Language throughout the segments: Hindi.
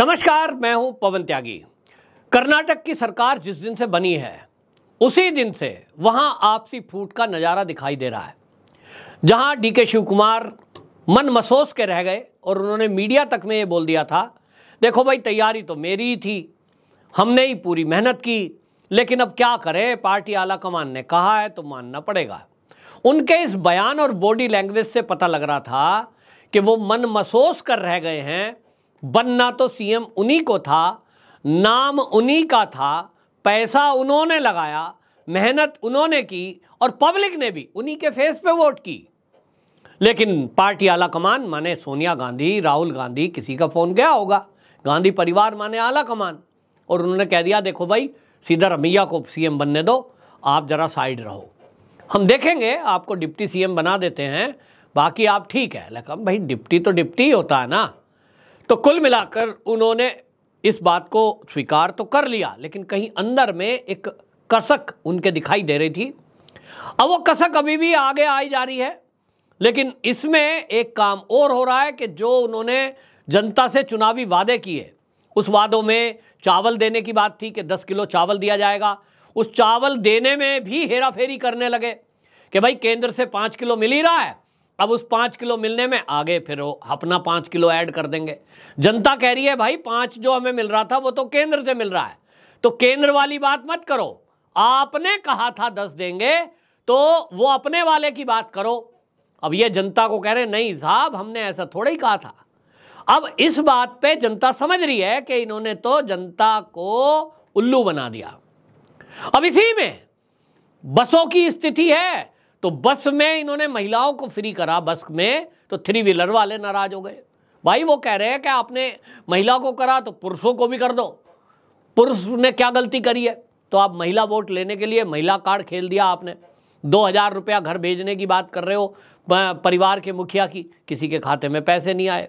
नमस्कार मैं हूं पवन त्यागी कर्नाटक की सरकार जिस दिन से बनी है उसी दिन से वहां आपसी फूट का नज़ारा दिखाई दे रहा है जहां डीके शिव कुमार मन मसोस के रह गए और उन्होंने मीडिया तक में ये बोल दिया था देखो भाई तैयारी तो मेरी ही थी हमने ही पूरी मेहनत की लेकिन अब क्या करें पार्टी आला कमान ने कहा है तो मानना पड़ेगा उनके इस बयान और बॉडी लैंग्वेज से पता लग रहा था कि वो मन मसोस कर रह गए हैं बनना तो सीएम उन्हीं को था नाम उन्हीं का था पैसा उन्होंने लगाया मेहनत उन्होंने की और पब्लिक ने भी उन्हीं के फेस पे वोट की लेकिन पार्टी आला कमान माने सोनिया गांधी राहुल गांधी किसी का फ़ोन गया होगा गांधी परिवार माने आला कमान और उन्होंने कह दिया देखो भाई सीधा रमैया को सीएम बनने दो आप ज़रा साइड रहो हम देखेंगे आपको डिप्टी सीएम बना देते हैं बाकी आप ठीक है लेकिन भाई डिप्टी तो डिप्टी होता है ना तो कुल मिलाकर उन्होंने इस बात को स्वीकार तो कर लिया लेकिन कहीं अंदर में एक कसक उनके दिखाई दे रही थी अब वो कसक अभी भी आगे आई जा रही है लेकिन इसमें एक काम और हो रहा है कि जो उन्होंने जनता से चुनावी वादे किए उस वादों में चावल देने की बात थी कि दस किलो चावल दिया जाएगा उस चावल देने में भी हेरा फेरी करने लगे कि भाई केंद्र से पांच किलो मिल ही रहा है अब उस पांच किलो मिलने में आगे फिर वो अपना पांच किलो ऐड कर देंगे जनता कह रही है भाई पांच जो हमें मिल रहा था वो तो केंद्र से मिल रहा है तो केंद्र वाली बात मत करो आपने कहा था दस देंगे तो वो अपने वाले की बात करो अब ये जनता को कह रहे नहीं साहब हमने ऐसा थोड़ा ही कहा था अब इस बात पे जनता समझ रही है कि इन्होंने तो जनता को उल्लू बना दिया अब इसी में बसों की स्थिति है तो बस में इन्होंने महिलाओं को फ्री करा बस में तो थ्री व्हीलर वाले नाराज हो गए भाई वो कह रहे हैं कि आपने महिला को करा तो पुरुषों को भी कर दो पुरुष ने क्या गलती करी है तो आप महिला वोट लेने के लिए महिला कार्ड खेल दिया आपने दो हज़ार रुपया घर भेजने की बात कर रहे हो परिवार के मुखिया की किसी के खाते में पैसे नहीं आए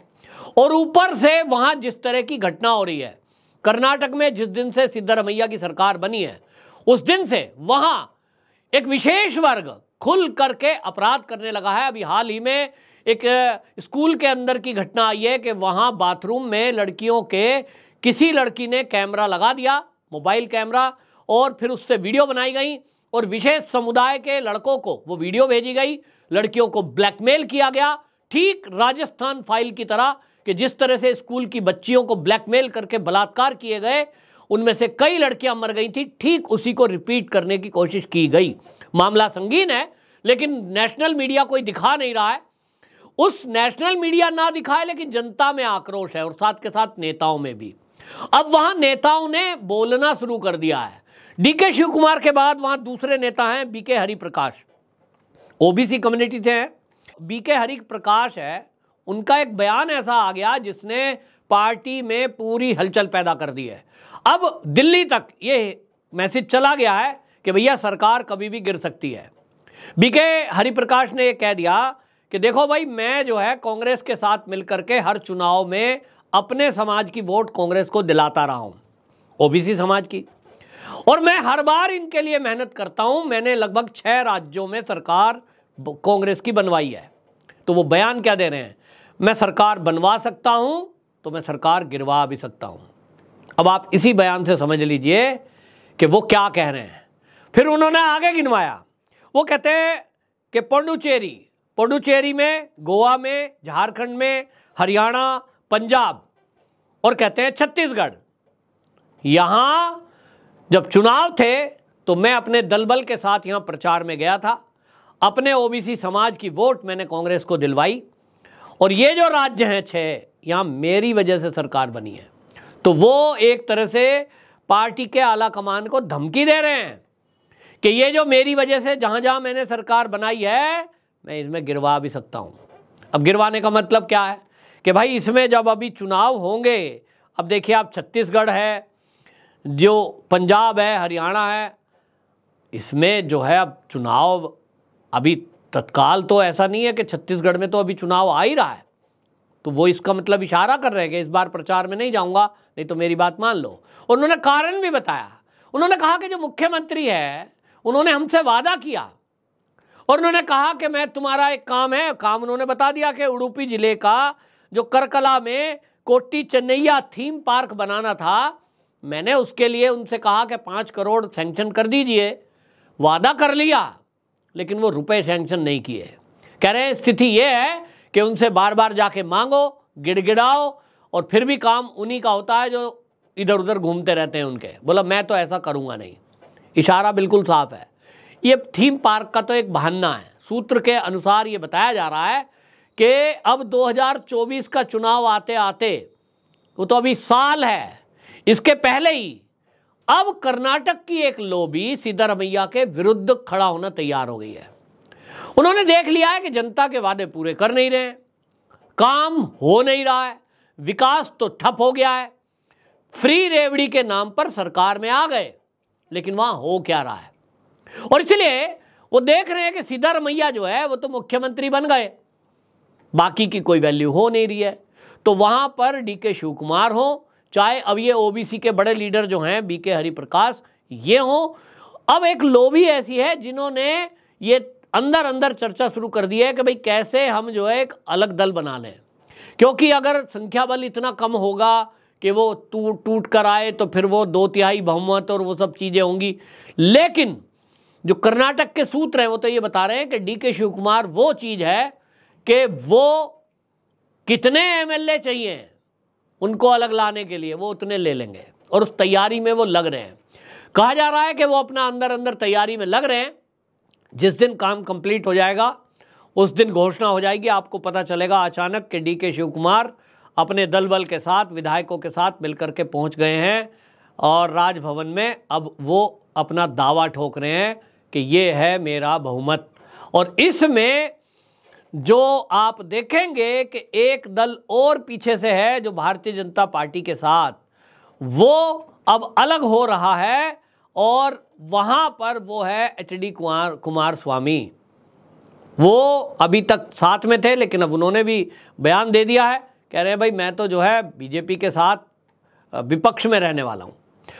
और ऊपर से वहां जिस तरह की घटना हो रही है कर्नाटक में जिस दिन से सिद्धरमैया की सरकार बनी है उस दिन से वहां एक विशेष वर्ग खुल करके अपराध करने लगा है अभी हाल ही में एक स्कूल के अंदर की घटना आई है कि वहां बाथरूम में लड़कियों के किसी लड़की ने कैमरा लगा दिया मोबाइल कैमरा और फिर उससे वीडियो बनाई गई और विशेष समुदाय के लड़कों को वो वीडियो भेजी गई लड़कियों को ब्लैकमेल किया गया ठीक राजस्थान फाइल की तरह कि जिस तरह से स्कूल की बच्चियों को ब्लैकमेल करके बलात्कार किए गए उनमें से कई लड़कियां मर गई थी ठीक उसी को रिपीट करने की कोशिश की गई मामला संगीन है लेकिन नेशनल मीडिया कोई दिखा नहीं रहा है उस नेशनल मीडिया ना दिखाए लेकिन जनता में आक्रोश है और साथ के साथ नेताओं में भी अब वहां नेताओं ने बोलना शुरू कर दिया है डीके शिव कुमार के बाद वहां दूसरे नेता हैं बीके हरिप्रकाश ओबीसी कम्युनिटी से हैं बीके हरिप्रकाश है उनका एक बयान ऐसा आ गया जिसने पार्टी में पूरी हलचल पैदा कर दी है अब दिल्ली तक ये मैसेज चला गया है कि भैया सरकार कभी भी गिर सकती है बीके हरिप्रकाश ने यह कह दिया कि देखो भाई मैं जो है कांग्रेस के साथ मिलकर के हर चुनाव में अपने समाज की वोट कांग्रेस को दिलाता रहा हूं ओबीसी समाज की और मैं हर बार इनके लिए मेहनत करता हूं मैंने लगभग छह राज्यों में सरकार कांग्रेस की बनवाई है तो वो बयान क्या दे रहे हैं मैं सरकार बनवा सकता हूं तो मैं सरकार गिरवा भी सकता हूं अब आप इसी बयान से समझ लीजिए कि वो क्या कह रहे हैं फिर उन्होंने आगे गिनवाया वो कहते हैं कि पौडुचेरी पौडुचेरी में गोवा में झारखंड में हरियाणा पंजाब और कहते हैं छत्तीसगढ़ यहाँ जब चुनाव थे तो मैं अपने दलबल के साथ यहाँ प्रचार में गया था अपने ओबीसी समाज की वोट मैंने कांग्रेस को दिलवाई और ये जो राज्य हैं छः यहाँ मेरी वजह से सरकार बनी है तो वो एक तरह से पार्टी के आला कमान को धमकी दे रहे हैं कि ये जो मेरी वजह से जहां जहां मैंने सरकार बनाई है मैं इसमें गिरवा भी सकता हूं अब गिरवाने का मतलब क्या है कि भाई इसमें जब अभी चुनाव होंगे अब देखिए आप छत्तीसगढ़ है जो पंजाब है हरियाणा है इसमें जो है अब चुनाव अभी तत्काल तो ऐसा नहीं है कि छत्तीसगढ़ में तो अभी चुनाव आ ही रहा है तो वो इसका मतलब इशारा कर रहे हैं कि इस बार प्रचार में नहीं जाऊंगा नहीं तो मेरी बात मान लो उन्होंने कारण भी बताया उन्होंने कहा कि जो मुख्यमंत्री है उन्होंने हमसे वादा किया और उन्होंने कहा कि मैं तुम्हारा एक काम है काम उन्होंने बता दिया कि उड़ूपी जिले का जो करकला में कोटी चन्नैया थीम पार्क बनाना था मैंने उसके लिए उनसे कहा कि पाँच करोड़ सेंक्शन कर दीजिए वादा कर लिया लेकिन वो रुपए सेंक्शन नहीं किए कह रहे हैं स्थिति ये है कि उनसे बार बार जाके मांगो गिड़गिड़ाओ और फिर भी काम उन्हीं का होता है जो इधर उधर घूमते रहते हैं उनके बोला मैं तो ऐसा करूँगा नहीं इशारा बिल्कुल साफ है ये थीम पार्क का तो एक बहाना है सूत्र के अनुसार ये बताया जा रहा है कि अब 2024 का चुनाव आते आते वो तो अभी साल है इसके पहले ही अब कर्नाटक की एक लोबी सिद्धारमैया के विरुद्ध खड़ा होना तैयार हो गई है उन्होंने देख लिया है कि जनता के वादे पूरे कर नहीं रहे काम हो नहीं रहा है विकास तो ठप हो गया है फ्री रेवड़ी के नाम पर सरकार में आ गए लेकिन वहां हो क्या रहा है और इसलिए वो देख रहे हैं कि सिद्धारमैया जो है वो तो मुख्यमंत्री बन गए बाकी की कोई वैल्यू हो नहीं रही है तो वहां पर डी के शिव कुमार चाहे अब ये ओबीसी के बड़े लीडर जो हैं बी के हरिप्रकाश ये हो अब एक लोभी ऐसी है जिन्होंने ये अंदर अंदर चर्चा शुरू कर दी है कि भाई कैसे हम जो है एक अलग दल बना लें क्योंकि अगर संख्या बल इतना कम होगा कि वो टूट टूट कर आए तो फिर वो दो तिहाई बहुमत और वो सब चीज़ें होंगी लेकिन जो कर्नाटक के सूत्र हैं वो तो ये बता रहे हैं कि डी के शिव कुमार वो चीज़ है कि वो कितने एमएलए चाहिए उनको अलग लाने के लिए वो उतने ले लेंगे और उस तैयारी में वो लग रहे हैं कहा जा रहा है कि वो अपना अंदर अंदर तैयारी में लग रहे हैं जिस दिन काम कंप्लीट हो जाएगा उस दिन घोषणा हो जाएगी आपको पता चलेगा अचानक कि डी के शिव कुमार अपने दल बल के साथ विधायकों के साथ मिलकर के पहुंच गए हैं और राजभवन में अब वो अपना दावा ठोक रहे हैं कि ये है मेरा बहुमत और इसमें जो आप देखेंगे कि एक दल और पीछे से है जो भारतीय जनता पार्टी के साथ वो अब अलग हो रहा है और वहाँ पर वो है H D Kumar Kumaraswamy वो अभी तक साथ में थे लेकिन अब उन्होंने भी बयान दे दिया है कह रहे हैं भाई मैं तो जो है बीजेपी के साथ विपक्ष में रहने वाला हूं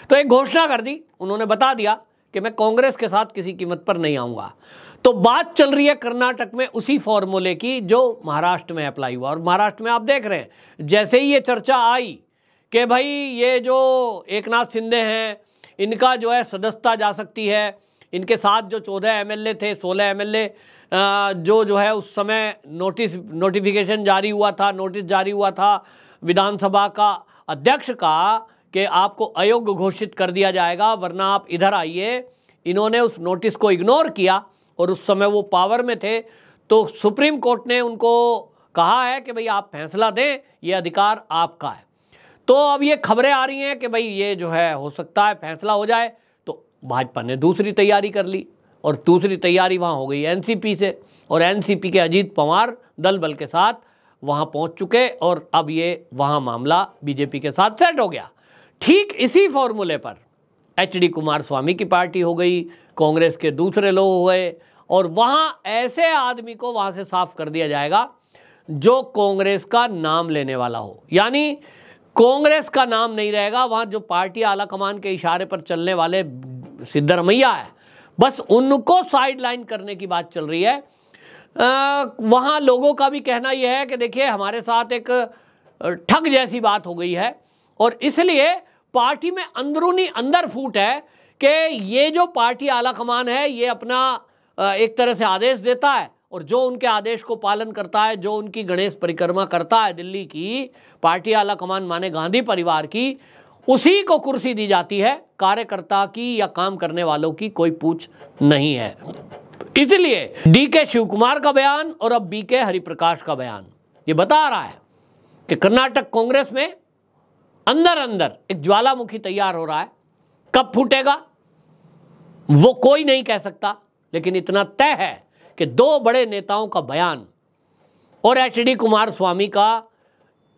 तो एक घोषणा कर दी उन्होंने बता दिया कि मैं कांग्रेस के साथ किसी कीमत पर नहीं आऊंगा तो बात चल रही है कर्नाटक में उसी फॉर्मूले की जो महाराष्ट्र में अप्लाई हुआ और महाराष्ट्र में आप देख रहे हैं जैसे ही ये चर्चा आई कि भाई ये जो एक नाथ शिंदे हैं इनका जो है सदस्यता जा सकती है इनके साथ जो चौदह एमएलए थे सोलह एमएलए जो जो है उस समय नोटिस नोटिफिकेशन जारी हुआ था नोटिस जारी हुआ था विधानसभा का अध्यक्ष का कि आपको अयोग्य घोषित कर दिया जाएगा वरना आप इधर आइए इन्होंने उस नोटिस को इग्नोर किया और उस समय वो पावर में थे तो सुप्रीम कोर्ट ने उनको कहा है कि भाई आप फैसला दें ये अधिकार आपका है तो अब ये खबरें आ रही हैं कि भाई ये जो है हो सकता है फैसला हो जाए तो भाजपा ने दूसरी तैयारी कर ली और दूसरी तैयारी वहाँ हो गई एनसीपी से और एनसीपी के अजीत पवार दल बल के साथ वहाँ पहुँच चुके और अब ये वहाँ मामला बीजेपी के साथ सेट हो गया ठीक इसी फॉर्मूले पर एच डी कुमार स्वामी की पार्टी हो गई कांग्रेस के दूसरे लोग हो गए और वहाँ ऐसे आदमी को वहाँ से साफ कर दिया जाएगा जो कांग्रेस का नाम लेने वाला हो यानी कांग्रेस का नाम नहीं रहेगा वहाँ जो पार्टी आला कमान के इशारे पर चलने वाले सिद्धरमैया है बस उनको साइडलाइन करने की बात चल रही है वहाँ लोगों का भी कहना यह है कि देखिए हमारे साथ एक ठग जैसी बात हो गई है और इसलिए पार्टी में अंदरूनी अंदर फूट है कि ये जो पार्टी आला कमान है ये अपना एक तरह से आदेश देता है और जो उनके आदेश को पालन करता है जो उनकी गणेश परिक्रमा करता है दिल्ली की पार्टी आला कमान माने गांधी परिवार की उसी को कुर्सी दी जाती है कार्यकर्ता की या काम करने वालों की कोई पूछ नहीं है इसलिए डी के शिव कुमार का बयान और अब बी के हरिप्रकाश का बयान ये बता रहा है कि कर्नाटक कांग्रेस में अंदर अंदर एक ज्वालामुखी तैयार हो रहा है कब फूटेगा वो कोई नहीं कह सकता लेकिन इतना तय है कि दो बड़े नेताओं का बयान और एच डी कुमार स्वामी का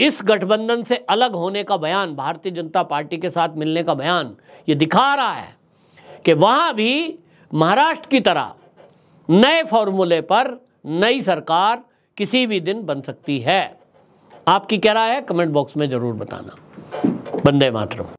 इस गठबंधन से अलग होने का बयान भारतीय जनता पार्टी के साथ मिलने का बयान ये दिखा रहा है कि वहां भी महाराष्ट्र की तरह नए फॉर्मूले पर नई सरकार किसी भी दिन बन सकती है आपकी क्या राय है कमेंट बॉक्स में ज़रूर बताना बंदे मातरम